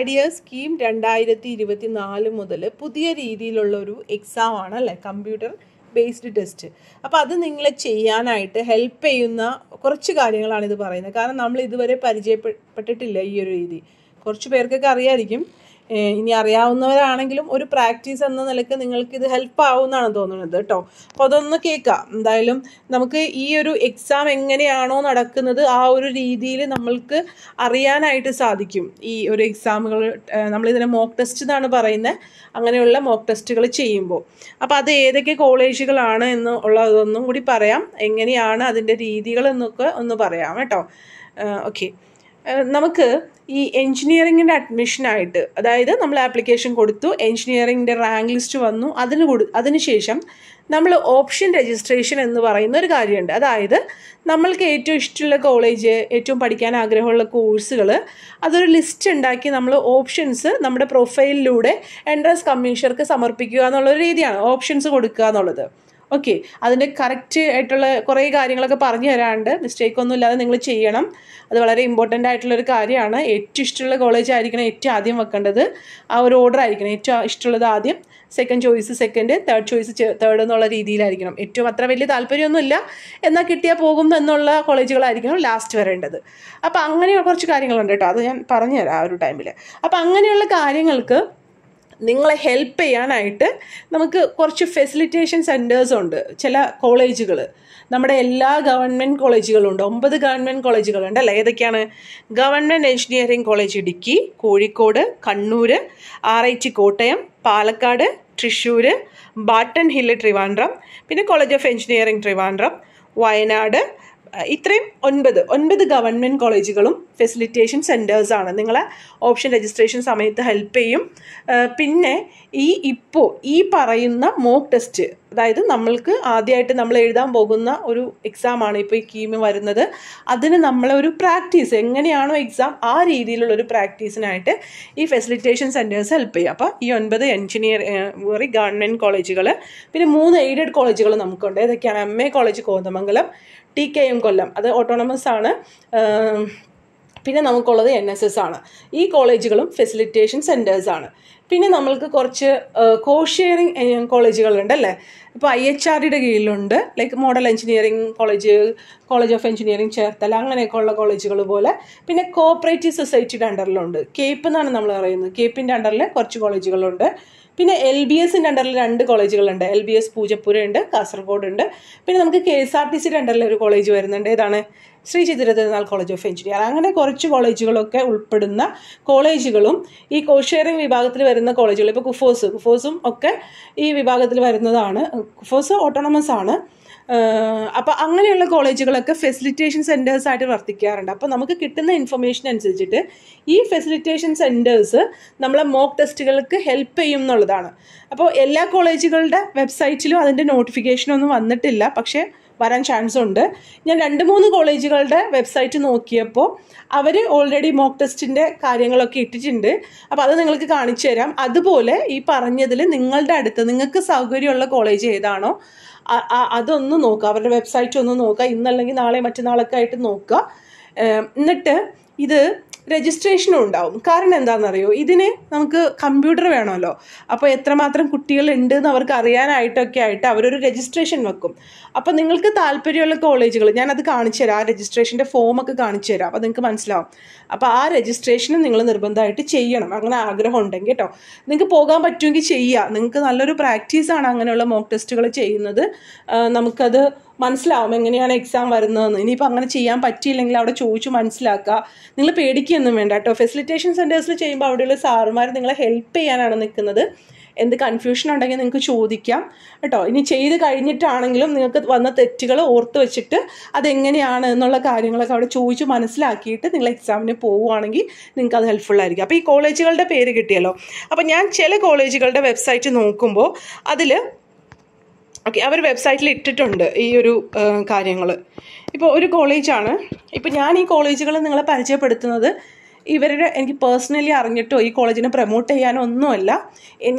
idea scheme രണ്ടായിരത്തി ഇരുപത്തി നാല് മുതൽ പുതിയ രീതിയിലുള്ള ഒരു എക്സാം ആണ് അല്ലേ കമ്പ്യൂട്ടർ ബേസ്ഡ് ടെസ്റ്റ് അപ്പോൾ അത് നിങ്ങളെ ചെയ്യാനായിട്ട് ഹെൽപ്പ് ചെയ്യുന്ന കുറച്ച് കാര്യങ്ങളാണ് ഇത് പറയുന്നത് കാരണം നമ്മൾ ഇതുവരെ പരിചയപ്പെട്ടിട്ടില്ല ഈ ഒരു രീതി കുറച്ച് പേർക്കൊക്കെ അറിയായിരിക്കും ഇനി അറിയാവുന്നവരാണെങ്കിലും ഒരു പ്രാക്ടീസ് എന്ന നിലയ്ക്ക് നിങ്ങൾക്ക് ഇത് ഹെൽപ്പ് ആവുമെന്നാണ് തോന്നുന്നത് കേട്ടോ അപ്പോൾ അതൊന്ന് കേൾക്കാം എന്തായാലും നമുക്ക് ഈ ഒരു എക്സാം എങ്ങനെയാണോ നടക്കുന്നത് ആ ഒരു രീതിയിൽ നമ്മൾക്ക് അറിയാനായിട്ട് സാധിക്കും ഈ ഒരു എക്സാമുകൾ നമ്മളിതിനെ മോക്ക് ടെസ്റ്റ് എന്നാണ് പറയുന്നത് അങ്ങനെയുള്ള മോക്ക് ടെസ്റ്റുകൾ ചെയ്യുമ്പോൾ അപ്പോൾ അത് ഏതൊക്കെ കോളേജുകളാണ് എന്ന് ഉള്ളതൊന്നും കൂടി പറയാം എങ്ങനെയാണ് അതിൻ്റെ രീതികൾ എന്നൊക്കെ ഒന്ന് പറയാം കേട്ടോ ഓക്കെ നമുക്ക് ഈ എൻജിനീയറിങ്ങിൻ്റെ അഡ്മിഷനായിട്ട് അതായത് നമ്മൾ ആപ്ലിക്കേഷൻ കൊടുത്തു എൻജിനീയറിങ്ങിൻ്റെ റാങ്ക് ലിസ്റ്റ് വന്നു അതിന് കൊടു അതിനുശേഷം നമ്മൾ ഓപ്ഷൻ രജിസ്ട്രേഷൻ എന്ന് പറയുന്ന ഒരു കാര്യമുണ്ട് അതായത് നമ്മൾക്ക് ഏറ്റവും ഇഷ്ടമുള്ള കോളേജ് ഏറ്റവും പഠിക്കാൻ ആഗ്രഹമുള്ള കോഴ്സുകൾ അതൊരു ലിസ്റ്റ് ഉണ്ടാക്കി നമ്മൾ ഓപ്ഷൻസ് നമ്മുടെ പ്രൊഫൈലിലൂടെ എൻട്രൻസ് കമ്മീഷർക്ക് സമർപ്പിക്കുക എന്നുള്ള രീതിയാണ് ഓപ്ഷൻസ് കൊടുക്കുക എന്നുള്ളത് ഓക്കെ അതിൻ്റെ കറക്റ്റ് ആയിട്ടുള്ള കുറേ കാര്യങ്ങളൊക്കെ പറഞ്ഞു തരാണ്ട് മിസ്റ്റേക്ക് ഒന്നും ഇല്ലാതെ നിങ്ങൾ ചെയ്യണം അത് വളരെ ഇമ്പോർട്ടൻ്റ് ആയിട്ടുള്ളൊരു കാര്യമാണ് ഏറ്റവും ഇഷ്ടമുള്ള കോളേജ് ആയിരിക്കണം ഏറ്റവും ആദ്യം വെക്കേണ്ടത് ആ ഒരു ഓർഡർ ആയിരിക്കണം ഏറ്റവും ഇഷ്ടമുള്ളത് ആദ്യം second choice second third choice third എന്നുള്ള രീതിയിലായിരിക്കണം ഏറ്റവും അത്ര വലിയ താല്പര്യമൊന്നുമില്ല എന്നാൽ കിട്ടിയാൽ പോകും എന്നുള്ള കോളേജുകളായിരിക്കണം ലാസ്റ്റ് വരേണ്ടത് അപ്പോൾ അങ്ങനെ കുറച്ച് കാര്യങ്ങളുണ്ട് കേട്ടോ അത് ഞാൻ പറഞ്ഞുതരാം ആ ഒരു ടൈമിൽ അപ്പോൾ അങ്ങനെയുള്ള കാര്യങ്ങൾക്ക് നിങ്ങളെ ഹെൽപ്പ് ചെയ്യാനായിട്ട് നമുക്ക് കുറച്ച് ഫെസിലിറ്റേഷൻ സെൻറ്റേഴ്സ് ഉണ്ട് ചില കോളേജുകൾ നമ്മുടെ എല്ലാ ഗവൺമെൻറ് കോളേജുകളും ഉണ്ട് ഒമ്പത് ഗവൺമെൻറ് കോളേജുകളുണ്ട് അല്ലേ ഏതൊക്കെയാണ് government engineering college Idukki Kozhikode Kannur R I T Kottayam Palakkad Thrissur Barton Hill Trivandrum പിന്നെ college of engineering Trivandrum Wayanad ഇത്രയും ഒൻപത് ഒൻപത് ഗവൺമെൻറ് കോളേജുകളും ഫെസിലിറ്റേഷൻ സെൻറ്റേഴ്സാണ് നിങ്ങളെ ഓപ്ഷൻ രജിസ്ട്രേഷൻ സമയത്ത് ഹെൽപ്പ് ചെയ്യും പിന്നെ ഈ ഇപ്പോൾ ഈ പറയുന്ന മോക്ക് ടെസ്റ്റ് അതായത് നമ്മൾക്ക് ആദ്യമായിട്ട് നമ്മൾ എഴുതാൻ പോകുന്ന ഒരു എക്സാമാണ് ഇപ്പോൾ ഈ കീമ് വരുന്നത് അതിന് നമ്മളൊരു ഒരു പ്രാക്ടീസ് എങ്ങനെയാണോ എക്സാം ആ രീതിയിലുള്ള ഒരു പ്രാക്ടീസിനായിട്ട് ഈ ഫെസിലിറ്റേഷൻ സെൻറ്റേഴ്സ് ഹെൽപ്പ് ചെയ്യും അപ്പോൾ ഈ ഒൻപത് എഞ്ചിനീയറിംഗ് ഗവൺമെൻറ് കോളേജുകൾ പിന്നെ മൂന്ന് എയ്ഡഡ് കോളേജുകൾ നമുക്കുണ്ട് ഏതൊക്കെയാണ് M A college Kothamangalam T K M Kollam അത് ഓട്ടോണമസ് ആണ് പിന്നെ നമുക്കുള്ളത് എൻ എസ് എസ് ആണ് ഈ കോളേജുകളും ഫെസിലിറ്റേഷൻ സെൻറ്റേഴ്സാണ് പിന്നെ നമ്മൾക്ക് കുറച്ച് കോ ഷെയറിങ് അല്ലേ ഇപ്പോൾ ഐ എച്ച് ആർ കീഴിലുണ്ട് like model engineering college college of engineering Cherthala അങ്ങനെയൊക്കെയുള്ള കോളേജുകൾ പോലെ പിന്നെ കോപ്പറേറ്റീവ് സൊസൈറ്റിയുടെ അണ്ടറിലുണ്ട് കേപ്പ് എന്നാണ് നമ്മൾ പറയുന്നത് കേപ്പിൻ്റെ അണ്ടറിൽ കുറച്ച് കോളേജുകളുണ്ട് പിന്നെ എൽ ബി എസിൻ്റെ അണ്ടറിൽ രണ്ട് കോളേജുകളുണ്ട് എൽ ബി എസ് പൂജപ്പുരയുണ്ട് കാസർഗോഡ് ഉണ്ട് പിന്നെ നമുക്ക് കെ എസ് ആർ ടി സിയുടെ അണ്ടറിൽ ഒരു കോളേജ് വരുന്നുണ്ട് ഏതാണ് Sree Chitra college of engineer അങ്ങനെ കുറച്ച് കോളേജുകളൊക്കെ ഉൾപ്പെടുന്ന കോളേജുകളും ഈ കോഷിയറിംഗ് വിഭാഗത്തിൽ വരുന്ന വരുന്ന കോളേജുകൾ ഇപ്പോൾ കുഫോസ് കുഫോസും ഒക്കെ ഈ വിഭാഗത്തിൽ വരുന്നതാണ് കുഫോസ് ഓട്ടോണമസ് ആണ് അപ്പോൾ അങ്ങനെയുള്ള കോളേജുകളൊക്കെ ഫെസിലിറ്റേഷൻ സെൻറ്റേഴ്സ് ആയിട്ട് വർത്തിക്കാറുണ്ട് അപ്പോൾ നമുക്ക് കിട്ടുന്ന ഇൻഫർമേഷൻ അനുസരിച്ചിട്ട് ഈ ഫെസിലിറ്റേഷൻ സെൻറ്റേഴ്സ് നമ്മളെ മോക്ക് ടെസ്റ്റുകൾക്ക് ഹെൽപ്പ് ചെയ്യും എന്നുള്ളതാണ് അപ്പോൾ എല്ലാ കോളേജുകളുടെ വെബ്സൈറ്റിലും അതിൻ്റെ നോട്ടിഫിക്കേഷനൊന്നും വന്നിട്ടില്ല പക്ഷേ വരാൻ ചാൻസ് ഉണ്ട് ഞാൻ രണ്ട് മൂന്ന് കോളേജുകളുടെ വെബ്സൈറ്റ് നോക്കിയപ്പോൾ അവർ ഓൾറെഡി മോക്ക് ടെസ്റ്റിൻ്റെ കാര്യങ്ങളൊക്കെ ഇട്ടിട്ടുണ്ട് അപ്പോൾ അത് നിങ്ങൾക്ക് കാണിച്ചു തരാം അതുപോലെ ഈ പറഞ്ഞതിൽ നിങ്ങളുടെ അടുത്ത് നിങ്ങൾക്ക് സൗകര്യമുള്ള കോളേജ് ഏതാണോ അതൊന്ന് നോക്കുക അവരുടെ വെബ്സൈറ്റ് ഒന്ന് നോക്കുക ഇന്നല്ലെങ്കിൽ നാളെ മറ്റന്നാളൊക്കെ ആയിട്ട് നോക്കുക എന്നിട്ട് ഇത് രജിസ്ട്രേഷനും ഉണ്ടാവും കാരണം എന്താണെന്നറിയോ ഇതിന് നമുക്ക് കമ്പ്യൂട്ടർ വേണമല്ലോ അപ്പോൾ എത്രമാത്രം കുട്ടികൾ ഉണ്ട് എന്ന് അവർക്ക് അറിയാനായിട്ടൊക്കെ ആയിട്ട് അവരൊരു രജിസ്ട്രേഷൻ വെക്കും അപ്പോൾ നിങ്ങൾക്ക് താല്പര്യമുള്ള കോളേജുകൾ ഞാനത് കാണിച്ചു തരാം ആ രജിസ്ട്രേഷൻ്റെ ഫോമൊക്കെ കാണിച്ചു തരാം അപ്പോൾ നിങ്ങൾക്ക് മനസ്സിലാവും അപ്പോൾ ആ രജിസ്ട്രേഷനും നിങ്ങൾ നിർബന്ധമായിട്ട് ചെയ്യണം അങ്ങനെ ആഗ്രഹം ഉണ്ടെങ്കിൽ കേട്ടോ നിങ്ങൾക്ക് പോകാൻ പറ്റുമെങ്കിൽ ചെയ്യുക നിങ്ങൾക്ക് നല്ലൊരു പ്രാക്ടീസാണ് അങ്ങനെയുള്ള മോക്ക് ടെസ്റ്റുകൾ ചെയ്യുന്നത് നമുക്കത് മനസ്സിലാവും എങ്ങനെയാണ് എക്സാം വരുന്നതെന്ന് ഇനിയിപ്പോൾ അങ്ങനെ ചെയ്യാൻ പറ്റിയില്ലെങ്കിൽ അവിടെ ചോദിച്ചു മനസ്സിലാക്കുക നിങ്ങൾ പേടിക്കുകയൊന്നും വേണ്ട കേട്ടോ ഫെസിലിറ്റേഷൻ സെൻറ്റേഴ്സിൽ ചെയ്യുമ്പോൾ അവിടെയുള്ള സാറുമാർ നിങ്ങളെ ഹെൽപ്പ് ചെയ്യാനാണ് നിൽക്കുന്നത് എന്ത് കൺഫ്യൂഷൻ ഉണ്ടെങ്കിൽ നിങ്ങൾക്ക് ചോദിക്കാം കേട്ടോ ഇനി ചെയ്ത് കഴിഞ്ഞിട്ടാണെങ്കിലും നിങ്ങൾക്ക് വന്ന തെറ്റുകൾ ഓർത്ത് വെച്ചിട്ട് അതെങ്ങനെയാണ് എന്നുള്ള കാര്യങ്ങളൊക്കെ അവിടെ ചോദിച്ച് മനസ്സിലാക്കിയിട്ട് നിങ്ങൾ എക്സാമിന് പോവുകയാണെങ്കിൽ നിങ്ങൾക്ക് അത് ഹെൽപ്ഫുള്ളായിരിക്കും അപ്പോൾ ഈ കോളേജുകളുടെ പേര് കിട്ടിയല്ലോ അപ്പോൾ ഞാൻ ചില കോളേജുകളുടെ വെബ്സൈറ്റ് നോക്കുമ്പോൾ അതിൽ ഓക്കെ അവർ വെബ്സൈറ്റിൽ ഇട്ടിട്ടുണ്ട് ഈ ഒരു കാര്യങ്ങൾ ഇപ്പോൾ ഒരു കോളേജാണ് ഇപ്പോൾ ഞാൻ ഈ കോളേജുകൾ നിങ്ങളെ പരിചയപ്പെടുത്തുന്നത് ഇവരുടെ എനിക്ക് പേഴ്സണലി അറിഞ്ഞിട്ടോ ഈ കോളേജിനെ പ്രൊമോട്ട് ചെയ്യാനോ ഒന്നുമല്ല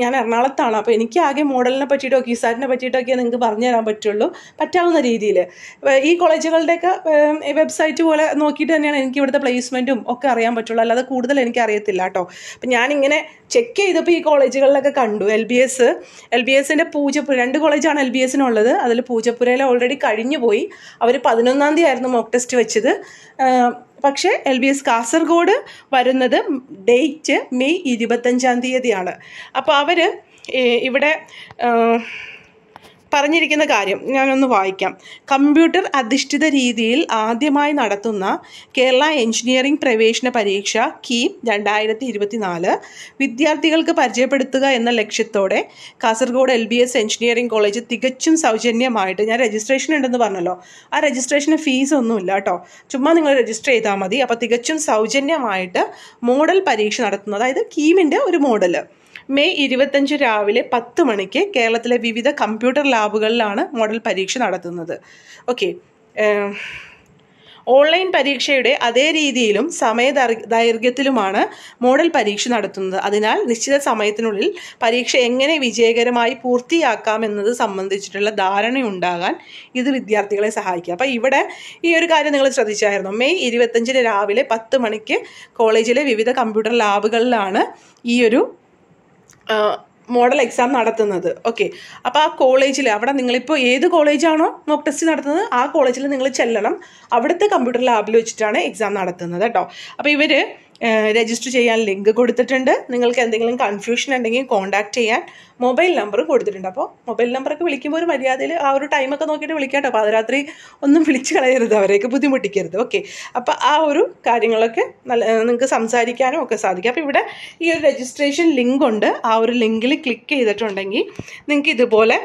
ഞാൻ എറണാകുളത്താണ് അപ്പോൾ എനിക്ക് ആകെ മോഡലിനെ പറ്റിയിട്ടോ കിസാറ്റിനെ പറ്റിയിട്ടോ ഒക്കെ നിങ്ങൾക്ക് പറഞ്ഞു തരാൻ പറ്റുള്ളൂ പറ്റാവുന്ന രീതിയിൽ ഈ കോളേജുകളുടെയൊക്കെ വെബ്സൈറ്റ് പോലെ നോക്കിയിട്ട് തന്നെയാണ് എനിക്ക് ഇവിടുത്തെ പ്ലേസ്മെൻറ്റും ഒക്കെ അറിയാൻ പറ്റുള്ളൂ അല്ലാതെ കൂടുതൽ എനിക്ക് അറിയത്തില്ല കേട്ടോ അപ്പം ഞാനിങ്ങനെ ചെക്ക് ചെയ്തപ്പോൾ ഈ കോളേജുകളിലൊക്കെ കണ്ടു L B S L B എസിൻ്റെ പൂജപ്പുര രണ്ട് കോളേജാണ് എൽ ബി എസിനുള്ളത് അതിൽ പൂജപ്പുരയിൽ ഓൾറെഡി കഴിഞ്ഞു പോയി അവർ പതിനൊന്നാം തീയതി ആയിരുന്നു മോക്ക് ടെസ്റ്റ് വെച്ചത് പക്ഷേ എൽ ബി എസ് കാസർഗോഡ് വരുന്നത് ഡേറ്റ് മെയ് ഇരുപത്തഞ്ചാം തീയതിയാണ് അപ്പോൾ അവർ ഇവിടെ പറഞ്ഞിരിക്കുന്ന കാര്യം ഞാനൊന്ന് വായിക്കാം കമ്പ്യൂട്ടർ അധിഷ്ഠിത രീതിയിൽ ആദ്യമായി നടത്തുന്ന കേരള എഞ്ചിനീയറിംഗ് പ്രവേശന പരീക്ഷ കീം രണ്ടായിരത്തി ഇരുപത്തിനാല് വിദ്യാർത്ഥികൾക്ക് പരിചയപ്പെടുത്തുക എന്ന ലക്ഷ്യത്തോടെ Kasaragod L B S engineering college തികച്ചും സൗജന്യമായിട്ട് ഞാൻ രജിസ്ട്രേഷൻ ഉണ്ടെന്ന് പറഞ്ഞല്ലോ ആ രജിസ്ട്രേഷന് ഫീസ് ഒന്നുമില്ല കേട്ടോ ചുമ്മാ നിങ്ങൾ രജിസ്റ്റർ ചെയ്താൽ മതി അപ്പോൾ തികച്ചും സൗജന്യമായിട്ട് മോഡൽ പരീക്ഷ നടത്തുന്നത് അതായത് കീമിൻ്റെ ഒരു മോഡല് മെയ് ഇരുപത്തഞ്ച് രാവിലെ പത്ത് മണിക്ക് കേരളത്തിലെ വിവിധ കമ്പ്യൂട്ടർ ലാബുകളിലാണ് മോഡൽ പരീക്ഷ നടത്തുന്നത് ഓക്കെ ഓൺലൈൻ പരീക്ഷയുടെ അതേ രീതിയിലും സമയ ദൈർഘ്യത്തിലുമാണ് മോഡൽ പരീക്ഷ നടത്തുന്നത് അതിനാൽ നിശ്ചിത സമയത്തിനുള്ളിൽ പരീക്ഷ എങ്ങനെ വിജയകരമായി പൂർത്തിയാക്കാം എന്നത് സംബന്ധിച്ചിട്ടുള്ള ധാരണയുണ്ടാകാൻ ഇത് വിദ്യാർത്ഥികളെ സഹായിക്കുക അപ്പോൾ ഇവിടെ ഈ ഒരു കാര്യം നിങ്ങൾ ശ്രദ്ധിച്ചായിരുന്നു മെയ് ഇരുപത്തഞ്ചിന് രാവിലെ പത്ത് മണിക്ക് കോളേജിലെ വിവിധ കമ്പ്യൂട്ടർ ലാബുകളിലാണ് ഈ ഒരു മോഡൽ എക്സാം നടത്തുന്നത് ഓക്കെ അപ്പോൾ ആ കോളേജിൽ അവിടെ നിങ്ങളിപ്പോൾ ഏത് കോളേജാണോ മോക്ക് ടെസ്റ്റ് നടത്തുന്നത് ആ കോളേജിൽ നിങ്ങൾ ചെല്ലണം അവിടുത്തെ കമ്പ്യൂട്ടർ ലാബിൽ വെച്ചിട്ടാണ് എക്സാം നടത്തുന്നത് കേട്ടോ അപ്പോൾ ഇവർ രജിസ്റ്റർ ചെയ്യാൻ ലിങ്ക് കൊടുത്തിട്ടുണ്ട് നിങ്ങൾക്ക് എന്തെങ്കിലും കൺഫ്യൂഷൻ ഉണ്ടെങ്കിൽ കോൺടാക്ട് ചെയ്യാൻ മൊബൈൽ നമ്പർ കൊടുത്തിട്ടുണ്ട് അപ്പോൾ മൊബൈൽ നമ്പറൊക്കെ വിളിക്കുമ്പോൾ ഒരു മര്യാദയിൽ ആ ഒരു ടൈമൊക്കെ നോക്കിയിട്ട് വിളിക്കാം കേട്ടോ പാതിരാത്രി ഒന്നും വിളിച്ച് കളയരുത് അവരെയൊക്കെ ബുദ്ധിമുട്ടിക്കരുത് ഓക്കെ അപ്പോൾ ആ ഒരു കാര്യങ്ങളൊക്കെ നല്ല നിങ്ങൾക്ക് സംസാരിക്കാനും ഒക്കെ സാധിക്കും അപ്പോൾ ഇവിടെ ഈ ഒരു രജിസ്ട്രേഷൻ ലിങ്ക് ഉണ്ട് ആ ഒരു ലിങ്കിൽ ക്ലിക്ക് ചെയ്തിട്ടുണ്ടെങ്കിൽ നിങ്ങൾക്ക് ഇതുപോലെ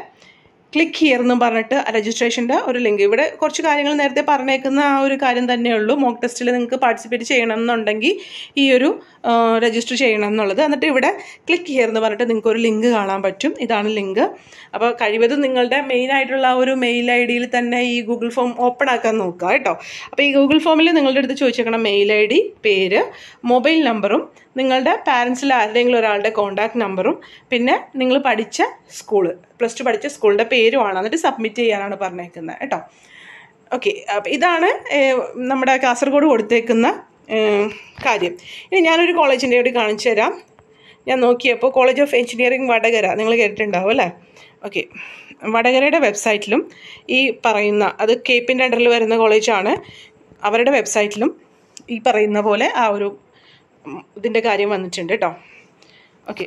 ക്ലിക്ക് ഹിയർ എന്ന് പറഞ്ഞിട്ട് രജിസ്ട്രേഷൻ്റെ ഒരു ലിങ്ക് ഇവിടെ കുറച്ച് കാര്യങ്ങൾ നേരത്തെ പറഞ്ഞേക്കുന്ന ആ ഒരു കാര്യം തന്നെ ഉള്ളൂ മോക്ക് ടെസ്റ്റിൽ നിങ്ങൾക്ക് പാർട്ടിസിപ്പേറ്റ് ചെയ്യണം എന്നുണ്ടെങ്കിൽ ഈ ഒരു രജിസ്റ്റർ ചെയ്യണം എന്നുള്ളത് എന്നിട്ട് ഇവിടെ ക്ലിക്ക് ഹിയർ എന്ന് പറഞ്ഞിട്ട് നിങ്ങൾക്ക് ഒരു ലിങ്ക് കാണാൻ പറ്റും ഇതാണ് ലിങ്ക് അപ്പോൾ കഴിവതും നിങ്ങളുടെ മെയിൻ ആയിട്ടുള്ള ആ ഒരു മെയിൽ ഐ ഡിയിൽ തന്നെ ഈ ഗൂഗിൾ ഫോം ഓപ്പൺ ആക്കാൻ നോക്കുക കേട്ടോ അപ്പോൾ ഈ ഗൂഗിൾ ഫോമിൽ നിങ്ങളുടെ അടുത്ത് ചോദിച്ചേക്കണം മെയിൽ ഐ ഡി പേര് മൊബൈൽ നമ്പറും നിങ്ങളുടെ പാരൻസിൽ ആരുടെയെങ്കിലും ഒരാളുടെ കോണ്ടാക്ട് നമ്പറും പിന്നെ നിങ്ങൾ പഠിച്ച സ്കൂള് പ്ലസ് ടു പഠിച്ച സ്കൂളിൻ്റെ പേരുമാണ് എന്നിട്ട് സബ്മിറ്റ് ചെയ്യാനാണ് പറഞ്ഞേക്കുന്നത് കേട്ടോ ഓക്കെ അപ്പോൾ ഇതാണ് നമ്മുടെ കാസർഗോഡ് കൊടുത്തേക്കുന്ന കാര്യം ഇനി ഞാനൊരു കോളേജിൻ്റെ കൂടി കാണിച്ചു തരാം ഞാൻ നോക്കിയപ്പോൾ കോളേജ് ഓഫ് എഞ്ചിനീയറിംഗ് വടകര നിങ്ങൾ കേട്ടിട്ടുണ്ടാവും അല്ലേ ഓക്കെ വടകരയുടെ വെബ്സൈറ്റിലും ഈ പറയുന്ന അത് പിൻ്റെ അണ്ടറിൽ വരുന്ന കോളേജാണ് അവരുടെ വെബ്സൈറ്റിലും ഈ പറയുന്ന പോലെ ആ ഒരു ഇതിൻ്റെ കാര്യം വന്നിട്ടുണ്ട് കേട്ടോ ഓക്കെ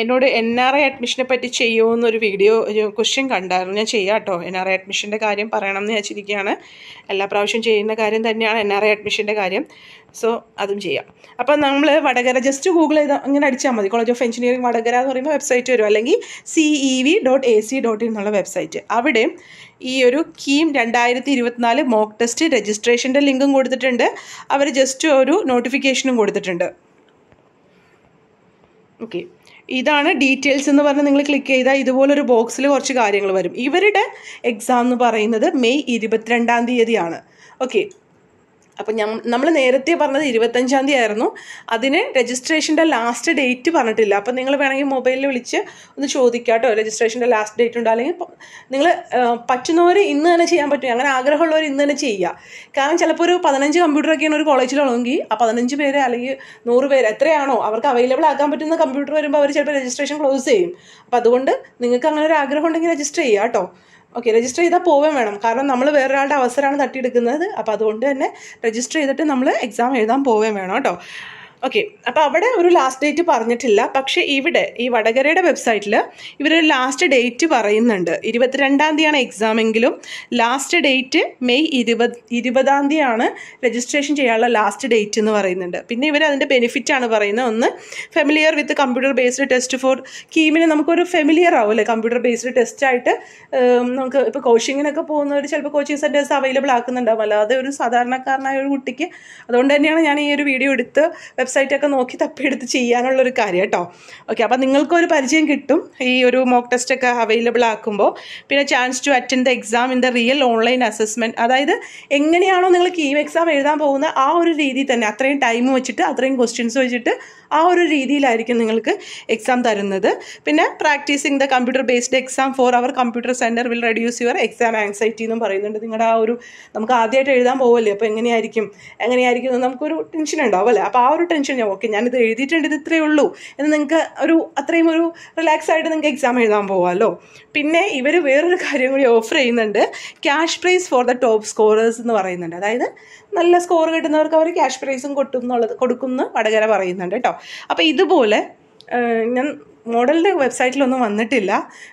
എന്നോട് എൻ ആർ ഐ അഡ്മിഷനെ പറ്റി ചെയ്യുമെന്നൊരു വീഡിയോ ഒരു ക്വസ്റ്റ്യൻ കണ്ടായിരുന്നു ഞാൻ ചെയ്യാം കേട്ടോ എൻ ആർ ഐ അഡ്മിഷൻ്റെ കാര്യം പറയണം എന്ന് വിചാരിച്ചിരിക്കുകയാണ് എല്ലാ പ്രാവശ്യം ചെയ്യുന്ന കാര്യം തന്നെയാണ് എൻ ആർ ഐ അഡ്മിഷൻ്റെ കാര്യം സോ അതും ചെയ്യാം അപ്പം നമ്മൾ വടകര ജസ്റ്റ് ഗൂഗിൾ ചെയ്ത് അങ്ങനെ അടിച്ചാൽ മതി കോളേജ് ഓഫ് എഞ്ചിനീയറിംഗ് വടകര എന്ന് പറയുമ്പോൾ വെബ്സൈറ്റ് വരും അല്ലെങ്കിൽ C E V dot A C dot എന്നുള്ള വെബ്സൈറ്റ് അവിടെ ഈ ഒരു കീം രണ്ടായിരത്തി ഇരുപത്തിനാല് മോക്ക് ടെസ്റ്റ് രജിസ്ട്രേഷൻ്റെ ലിങ്കും കൊടുത്തിട്ടുണ്ട് അവർ ജസ്റ്റ് ഒരു നോട്ടിഫിക്കേഷനും കൊടുത്തിട്ടുണ്ട് ഓക്കെ ഇതാണ് ഡീറ്റെയിൽസ് എന്ന് പറഞ്ഞ് നിങ്ങൾ ക്ലിക്ക് ചെയ്താൽ ഇതുപോലൊരു ബോക്സിൽ കുറച്ച് കാര്യങ്ങൾ വരും ഇവരുടെ എക്സാം എന്ന് പറയുന്നത് മെയ് ഇരുപത്തിരണ്ടാം തീയതിയാണ് ഓക്കെ അപ്പം ഞാൻ നമ്മൾ നേരത്തെ പറഞ്ഞത് ഇരുപത്തഞ്ചാം തീയതി ആയിരുന്നു അതിന് രജിസ്ട്രേഷൻ്റെ ലാസ്റ്റ് ഡേറ്റ് പറഞ്ഞിട്ടില്ല അപ്പം നിങ്ങൾ വേണമെങ്കിൽ മൊബൈലിൽ വിളിച്ച് ഒന്ന് ചോദിക്കാട്ടോ രജിസ്ട്രേഷൻ്റെ ലാസ്റ്റ് ഡേറ്റ് ഉണ്ട് അല്ലെങ്കിൽ നിങ്ങൾ പറ്റുന്നവർ ഇന്ന് തന്നെ ചെയ്യാൻ പറ്റും അങ്ങനെ ആഗ്രഹമുള്ളവർ ഇന്ന് തന്നെ ചെയ്യുക കാരണം ചിലപ്പോൾ ഒരു പതിനഞ്ച് കമ്പ്യൂട്ടറൊക്കെയാണ് ഒരു കോളേജിലുള്ളതെങ്കിൽ ആ പതിനഞ്ച് പേര് അല്ലെങ്കിൽ നൂറ് പേര് എത്രയാണോ അവർക്ക് അവൈലബിൾ ആക്കാൻ പറ്റുന്ന കമ്പ്യൂട്ടർ വരുമ്പോൾ അവർ ചിലപ്പോൾ രജിസ്ട്രേഷൻ ക്ലോസ് ചെയ്യും അപ്പം അതുകൊണ്ട് നിങ്ങൾക്ക് അങ്ങനെ ഒരു ആഗ്രഹം ഉണ്ടെങ്കിൽ രജിസ്റ്റർ ചെയ്യുക കേട്ടോ ഓക്കെ രജിസ്റ്റർ ചെയ്താൽ പോവുകയും വേണം കാരണം നമ്മൾ വേറൊരാളുടെ അവസരമാണ് തട്ടിയെടുക്കുന്നത് അപ്പോൾ അതുകൊണ്ട് തന്നെ രജിസ്റ്റർ ചെയ്തിട്ട് നമ്മൾ എക്സാം എഴുതാൻ പോവുകയും വേണം കേട്ടോ ഓക്കെ അപ്പോൾ അവിടെ ഒരു ലാസ്റ്റ് ഡേറ്റ് പറഞ്ഞിട്ടില്ല പക്ഷേ ഇവിടെ ഈ വടകരയുടെ വെബ്സൈറ്റിൽ ഇവരൊരു ലാസ്റ്റ് ഡേറ്റ് പറയുന്നുണ്ട് ഇരുപത്തിരണ്ടാം തീയതിയാണ് എക്സാമെങ്കിലും ലാസ്റ്റ് ഡേറ്റ് മെയ് ഇരുപത് ഇരുപതാം തീയതിയാണ് രജിസ്ട്രേഷൻ ചെയ്യാനുള്ള ലാസ്റ്റ് ഡേറ്റ് എന്ന് പറയുന്നുണ്ട് പിന്നെ ഇവർ അതിൻ്റെ ആണ് പറയുന്നത് ഒന്ന് familiar with computer based test for കീമിന് നമുക്കൊരു ഫെമിലിയർ ആവുമല്ലേ കമ്പ്യൂട്ടർ ബേസ്ഡ് ടെസ്റ്റ് ആയിട്ട് നമുക്ക് ഇപ്പോൾ കോച്ചിങ്ങിനൊക്കെ പോകുന്നവർ ചിലപ്പോൾ കോച്ചിങ് സെൻറ്റേഴ്സ് അവൈലബിൾ ആക്കുന്നുണ്ടാവും അല്ലാതെ ഒരു സാധാരണക്കാരനായ ഒരു കുട്ടിക്ക് അതുകൊണ്ട് തന്നെയാണ് ഞാൻ ഈ ഒരു വീഡിയോ എടുത്ത് വെബ്സൈറ്റൊക്കെ നോക്കി തപ്പിയെടുത്ത് ചെയ്യാനുള്ള ഒരു കാര്യം കേട്ടോ ഓക്കെ അപ്പോൾ നിങ്ങൾക്കൊരു പരിചയം കിട്ടും ഈ ഒരു മോക്ക് ടെസ്റ്റ് ഒക്കെ അവൈലബിൾ ആക്കുമ്പോൾ പിന്നെ chance to attend the exam in the real online assessment അതായത് എങ്ങനെയാണോ നിങ്ങൾ കീം എക്സാം എഴുതാൻ പോകുന്ന ആ ഒരു രീതിയിൽ തന്നെ അത്രയും ടൈം വെച്ചിട്ട് അത്രയും ക്വസ്റ്റ്യൻസ് വെച്ചിട്ട് ആ ഒരു രീതിയിലായിരിക്കും നിങ്ങൾക്ക് എക്സാം തരുന്നത് പിന്നെ practising the computer based exam for our computer centre will reduce your exam anxiety എന്നും പറയുന്നുണ്ട് നിങ്ങളുടെ ആ ഒരു നമുക്ക് ആദ്യമായിട്ട് എഴുതാൻ പോവല്ലേ അപ്പോൾ എങ്ങനെയായിരിക്കും എങ്ങനെയായിരിക്കും എന്ന് നമുക്കൊരു ടെൻഷൻ ഉണ്ടാവും അല്ലേ അപ്പോൾ ആ ഒരു ടെൻഷൻ ഞാൻ ഓക്കെ ഞാനിത് എഴുതിയിട്ടുണ്ട് ഇത് ഇത്രയേ ഉള്ളൂ എന്ന് നിങ്ങൾക്ക് ഒരു അത്രയും ഒരു റിലാക്സ് ആയിട്ട് നിങ്ങൾക്ക് എക്സാം എഴുതാൻ പോകാമല്ലോ പിന്നെ ഇവർ വേറൊരു കാര്യം കൂടി ഓഫർ ചെയ്യുന്നുണ്ട് cash prize for the top scorers എന്ന് പറയുന്നുണ്ട് അതായത് നല്ല സ്കോർ കിട്ടുന്നവർക്ക് അവർ ക്യാഷ് പ്രൈസും കൊട്ടും എന്നുള്ളത് കൊടുക്കുമെന്ന് വടകര പറയുന്നുണ്ട് കേട്ടോ അപ്പോൾ ഇതുപോലെ ഞാൻ മോഡലിൻ്റെ വെബ്സൈറ്റിലൊന്നും വന്നിട്ടില്ല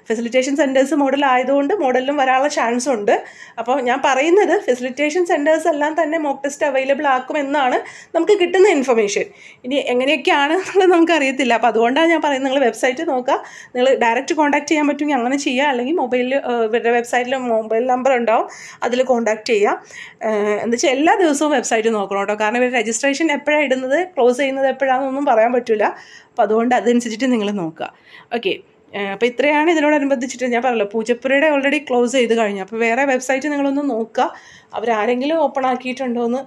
ഫെസിലിറ്റേഷൻ സെൻറ്റേഴ്സ് മോഡൽ ആയതുകൊണ്ട് മോഡലിലും വരാനുള്ള ചാൻസ് ഉണ്ട് അപ്പോൾ ഞാൻ പറയുന്നത് ഫെസിലിറ്റേഷൻ സെൻറ്റേഴ്സ് എല്ലാം തന്നെ മോക്ക് ടെസ്റ്റ് അവൈലബിൾ ആക്കും എന്നാണ് നമുക്ക് കിട്ടുന്ന ഇൻഫർമേഷൻ ഇനി എങ്ങനെയൊക്കെയാണ് എന്നുള്ളത് നമുക്കറിയത്തില്ല അപ്പോൾ അതുകൊണ്ടാണ് ഞാൻ പറയുന്നത് നിങ്ങൾ വെബ്സൈറ്റ് നോക്കുക നിങ്ങൾ ഡയറക്റ്റ് കോൺടാക്ട് ചെയ്യാൻ പറ്റുമെങ്കിൽ അങ്ങനെ ചെയ്യുക അല്ലെങ്കിൽ മൊബൈലിൽ ഇവരുടെ വെബ്സൈറ്റിൽ മൊബൈൽ നമ്പർ ഉണ്ടാവും അതിൽ കോൺടാക്ട് ചെയ്യുക വെച്ചാൽ എല്ലാ ദിവസവും വെബ്സൈറ്റ് നോക്കണം കേട്ടോ കാരണം ഇവർ രജിസ്ട്രേഷൻ എപ്പോഴാണ് ഇടുന്നത് ക്ലോസ് ചെയ്യുന്നത് എപ്പോഴാണെന്നൊന്നും പറയാൻ പറ്റില്ല അപ്പം അതുകൊണ്ട് അതനുസരിച്ചിട്ട് നിങ്ങൾ നോക്കുക ഓക്കെ അപ്പോൾ ഇത്രയാണ് ഇതിനോടനുബന്ധിച്ചിട്ട് ഞാൻ പറഞ്ഞല്ലോ പൂജപ്പുരയുടെ ഓൾറെഡി ക്ലോസ് ചെയ്ത് കഴിഞ്ഞു അപ്പോൾ വേറെ വെബ്സൈറ്റ് നിങ്ങളൊന്ന് നോക്കുക അവരാരെങ്കിലും ഓപ്പൺ ആക്കിയിട്ടുണ്ടോ എന്ന്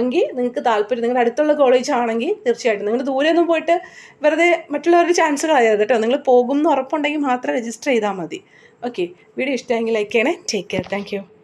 എങ്കിൽ നിങ്ങൾക്ക് താല്പര്യം നിങ്ങളുടെ അടുത്തുള്ള കോളേജ് ആണെങ്കിൽ തീർച്ചയായിട്ടും നിങ്ങൾ ദൂരെയൊന്നും പോയിട്ട് വെറുതെ മറ്റുള്ളവരുടെ ചാൻസുകൾ കളയരുത് കേട്ടോ നിങ്ങൾ പോകുമെന്ന് ഉറപ്പുണ്ടെങ്കിൽ മാത്രം രജിസ്റ്റർ ചെയ്താൽ മതി ഓക്കെ വീഡിയോ ഇഷ്ടമെങ്കിൽ ലൈക്ക് ചെയ്യണേ ടേക്ക് കെയർ താങ്ക്